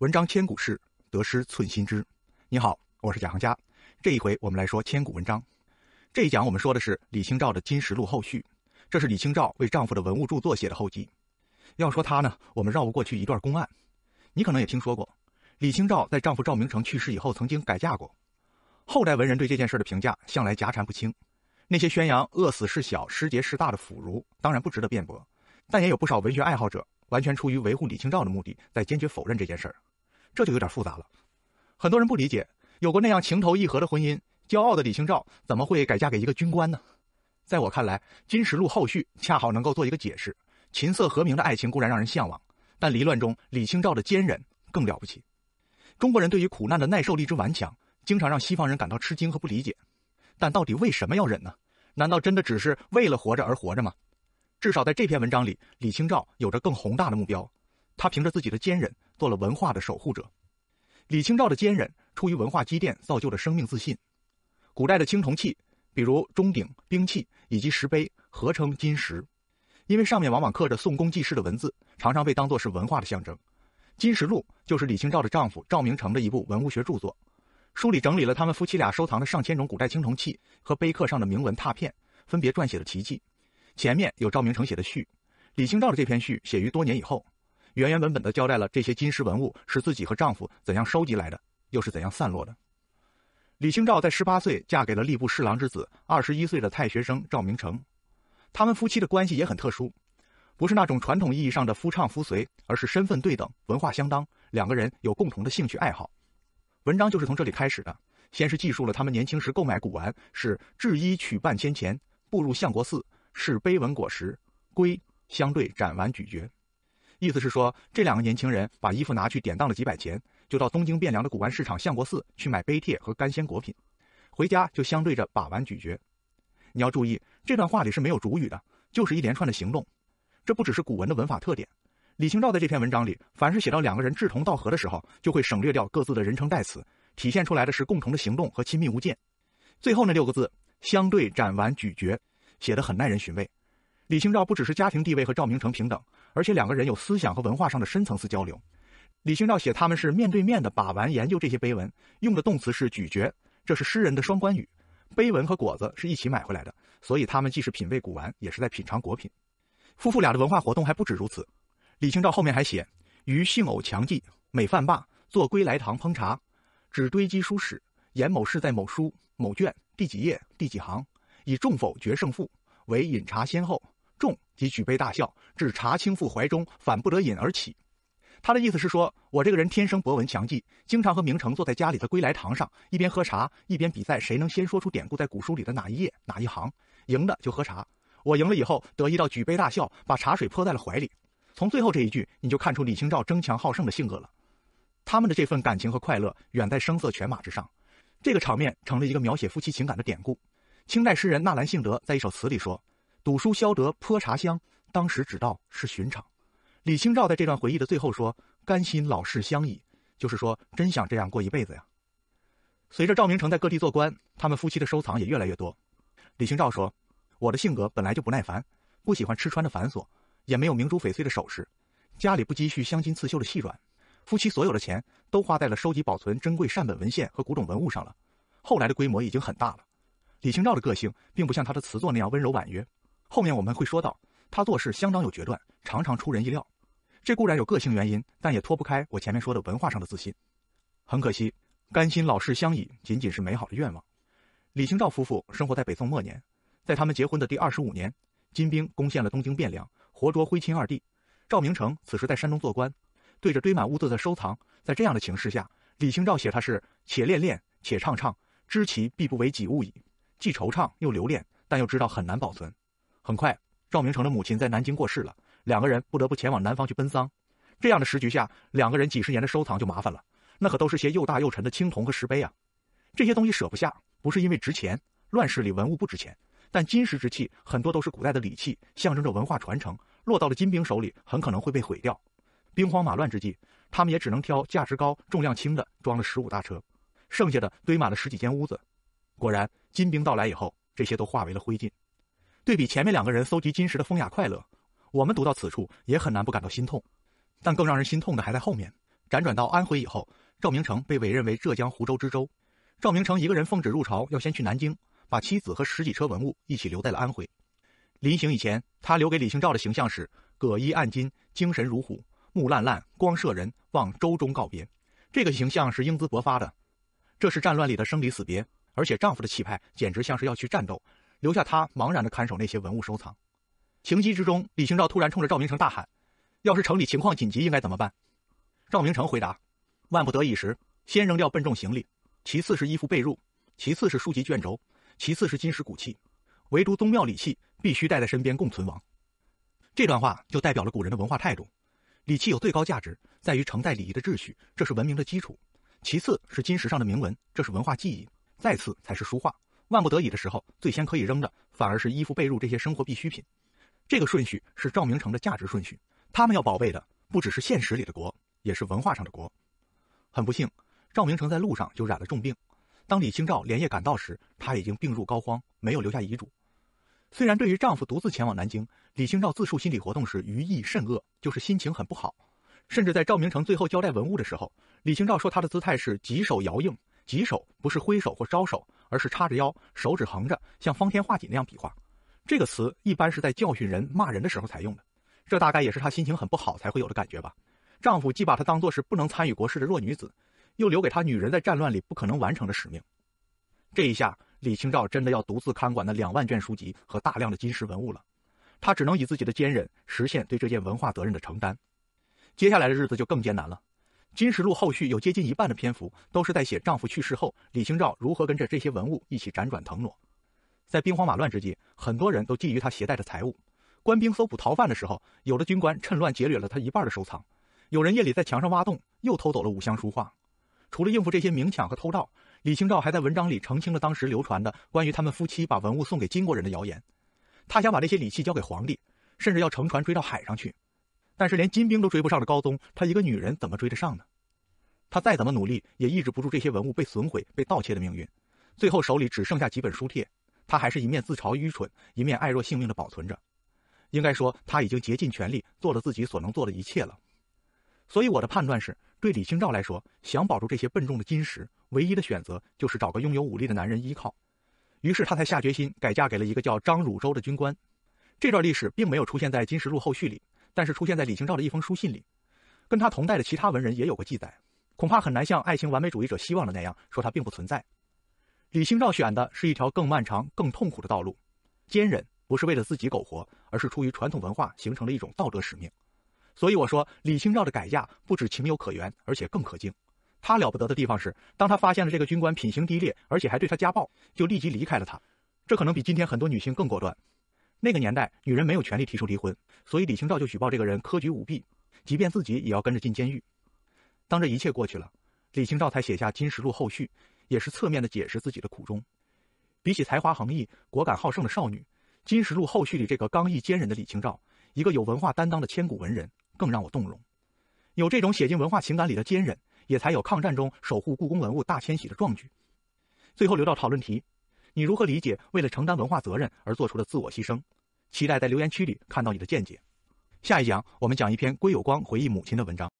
文章千古事，得失寸心知。你好，我是贾行家。这一回我们来说千古文章。这一讲我们说的是李清照的《金石录后续，这是李清照为丈夫的文物著作写的后记。要说她呢，我们绕不过去一段公案。你可能也听说过，李清照在丈夫赵明诚去世以后，曾经改嫁过。后代文人对这件事的评价向来夹缠不清。那些宣扬“饿死事小，失节事大”的腐儒当然不值得辩驳，但也有不少文学爱好者完全出于维护李清照的目的，在坚决否认这件事儿。这就有点复杂了，很多人不理解，有过那样情投意合的婚姻，骄傲的李清照怎么会改嫁给一个军官呢？在我看来，《金石录后续恰好能够做一个解释。琴瑟和鸣的爱情固然让人向往，但离乱中李清照的坚忍更了不起。中国人对于苦难的耐受力之顽强，经常让西方人感到吃惊和不理解。但到底为什么要忍呢？难道真的只是为了活着而活着吗？至少在这篇文章里，李清照有着更宏大的目标。他凭着自己的坚韧做了文化的守护者。李清照的坚韧出于文化积淀，造就了生命自信。古代的青铜器，比如钟鼎、兵器以及石碑，合称金石，因为上面往往刻着宋公济世的文字，常常被当作是文化的象征。《金石录》就是李清照的丈夫赵明诚的一部文物学著作，书里整理了他们夫妻俩收藏的上千种古代青铜器和碑刻上的铭文拓片，分别撰写了题记。前面有赵明诚写的序，李清照的这篇序写于多年以后。原原本本的交代了这些金石文物是自己和丈夫怎样收集来的，又是怎样散落的。李清照在十八岁嫁给了吏部侍郎之子二十一岁的太学生赵明诚，他们夫妻的关系也很特殊，不是那种传统意义上的夫唱夫随，而是身份对等、文化相当，两个人有共同的兴趣爱好。文章就是从这里开始的，先是记述了他们年轻时购买古玩是制衣取半千钱，步入相国寺是碑文果实归相对展玩咀嚼。意思是说，这两个年轻人把衣服拿去典当了几百钱，就到东京汴梁的古玩市场相国寺去买碑帖和干鲜果品，回家就相对着把玩咀嚼。你要注意，这段话里是没有主语的，就是一连串的行动。这不只是古文的文法特点。李清照在这篇文章里，凡是写到两个人志同道合的时候，就会省略掉各自的人称代词，体现出来的是共同的行动和亲密无间。最后那六个字“相对展玩咀嚼”写得很耐人寻味。李清照不只是家庭地位和赵明诚平等，而且两个人有思想和文化上的深层次交流。李清照写他们是面对面的把玩研究这些碑文，用的动词是“咀嚼”，这是诗人的双关语。碑文和果子是一起买回来的，所以他们既是品味古玩，也是在品尝果品。夫妇俩的文化活动还不止如此。李清照后面还写：“余性偶强记，每饭罢，坐归来堂烹茶，只堆积书史，言某事在某书某卷第几页第几行，以众否决胜负，为饮茶先后。”众即举杯大笑，至茶倾覆怀中，反不得饮而起。他的意思是说，我这个人天生博闻强记，经常和明成坐在家里的归来堂上，一边喝茶，一边比赛，谁能先说出典故在古书里的哪一页哪一行，赢的就喝茶。我赢了以后，得意到举杯大笑，把茶水泼在了怀里。从最后这一句，你就看出李清照争强好胜的性格了。他们的这份感情和快乐，远在声色犬马之上。这个场面成了一个描写夫妻情感的典故。清代诗人纳兰性德在一首词里说。赌书消得泼茶香，当时只道是寻常。李清照在这段回忆的最后说：“甘心老死相倚，就是说，真想这样过一辈子呀。随着赵明诚在各地做官，他们夫妻的收藏也越来越多。李清照说：“我的性格本来就不耐烦，不喜欢吃穿的繁琐，也没有明珠翡翠的首饰，家里不积蓄镶金刺绣的细软。夫妻所有的钱都花在了收集、保存珍贵善本文献和古董文物上了。后来的规模已经很大了。”李清照的个性并不像他的词作那样温柔婉约。后面我们会说到，他做事相当有决断，常常出人意料。这固然有个性原因，但也脱不开我前面说的文化上的自信。很可惜，甘心老氏相倚，仅仅是美好的愿望。李清照夫妇生活在北宋末年，在他们结婚的第二十五年，金兵攻陷了东京汴梁，活捉徽钦二帝。赵明诚此时在山东做官，对着堆满屋子的收藏，在这样的情势下，李清照写他是且恋恋且怅怅，知其必不为己物矣，既惆怅又留恋，但又知道很难保存。很快，赵明诚的母亲在南京过世了，两个人不得不前往南方去奔丧。这样的时局下，两个人几十年的收藏就麻烦了，那可都是些又大又沉的青铜和石碑啊。这些东西舍不下，不是因为值钱，乱世里文物不值钱，但金石之器很多都是古代的礼器，象征着文化传承，落到了金兵手里，很可能会被毁掉。兵荒马乱之际，他们也只能挑价值高、重量轻的装了十五大车，剩下的堆满了十几间屋子。果然，金兵到来以后，这些都化为了灰烬。对比前面两个人搜集金石的风雅快乐，我们读到此处也很难不感到心痛。但更让人心痛的还在后面。辗转到安徽以后，赵明诚被委任为浙江湖州知州。赵明诚一个人奉旨入朝，要先去南京，把妻子和十几车文物一起留在了安徽。临行以前，他留给李清照的形象是“葛衣暗金，精神如虎，目烂烂，光射人”，望周中告别。这个形象是英姿勃发的。这是战乱里的生离死别，而且丈夫的气派简直像是要去战斗。留下他茫然的看守那些文物收藏，情急之中，李清照突然冲着赵明诚大喊：“要是城里情况紧急，应该怎么办？”赵明诚回答：“万不得已时，先扔掉笨重行李，其次是衣服被褥，其次是书籍卷轴，其次是金石古器，唯独宗庙礼器必须带在身边共存亡。”这段话就代表了古人的文化态度：礼器有最高价值，在于承载礼仪的秩序，这是文明的基础；其次是金石上的铭文，这是文化记忆；再次才是书画。万不得已的时候，最先可以扔的反而是衣服被褥这些生活必需品。这个顺序是赵明诚的价值顺序。他们要保卫的不只是现实里的国，也是文化上的国。很不幸，赵明诚在路上就染了重病。当李清照连夜赶到时，他已经病入膏肓，没有留下遗嘱。虽然对于丈夫独自前往南京，李清照自述心理活动时余意甚恶，就是心情很不好。甚至在赵明诚最后交代文物的时候，李清照说他的姿态是棘手摇应，棘手不是挥手或招手。而是叉着腰，手指横着，像方天画戟那样比划。这个词一般是在教训人、骂人的时候才用的。这大概也是她心情很不好才会有的感觉吧。丈夫既把她当做是不能参与国事的弱女子，又留给她女人在战乱里不可能完成的使命。这一下，李清照真的要独自看管那两万卷书籍和大量的金石文物了。她只能以自己的坚忍实现对这件文化责任的承担。接下来的日子就更艰难了。《金石录》后续有接近一半的篇幅都是在写丈夫去世后，李清照如何跟着这些文物一起辗转腾挪。在兵荒马乱之际，很多人都觊觎她携带的财物。官兵搜捕逃犯的时候，有的军官趁乱劫掠了她一半的收藏；有人夜里在墙上挖洞，又偷走了五箱书画。除了应付这些明抢和偷盗，李清照还在文章里澄清了当时流传的关于他们夫妻把文物送给金国人的谣言。他想把这些礼器交给皇帝，甚至要乘船追到海上去。但是连金兵都追不上的高宗，他一个女人怎么追得上呢？他再怎么努力，也抑制不住这些文物被损毁、被盗窃的命运。最后手里只剩下几本书帖，他还是一面自嘲愚蠢，一面爱若性命的保存着。应该说，他已经竭尽全力做了自己所能做的一切了。所以我的判断是，对李清照来说，想保住这些笨重的金石，唯一的选择就是找个拥有武力的男人依靠。于是她才下决心改嫁给了一个叫张汝舟的军官。这段历史并没有出现在《金石录》后续里。但是出现在李清照的一封书信里，跟他同代的其他文人也有过记载，恐怕很难像爱情完美主义者希望的那样说她并不存在。李清照选的是一条更漫长、更痛苦的道路，坚忍不是为了自己苟活，而是出于传统文化形成的一种道德使命。所以我说，李清照的改嫁不止情有可原，而且更可敬。他了不得的地方是，当他发现了这个军官品行低劣，而且还对他家暴，就立即离开了他。这可能比今天很多女性更果断。那个年代，女人没有权利提出离婚，所以李清照就举报这个人科举舞弊，即便自己也要跟着进监狱。当这一切过去了，李清照才写下《金石录后续，也是侧面的解释自己的苦衷。比起才华横溢、果敢好胜的少女，《金石录后续里这个刚毅坚韧的李清照，一个有文化担当的千古文人，更让我动容。有这种写进文化情感里的坚韧，也才有抗战中守护故宫文物大迁徙的壮举。最后留到讨论题。你如何理解为了承担文化责任而做出的自我牺牲？期待在留言区里看到你的见解。下一讲我们讲一篇归有光回忆母亲的文章。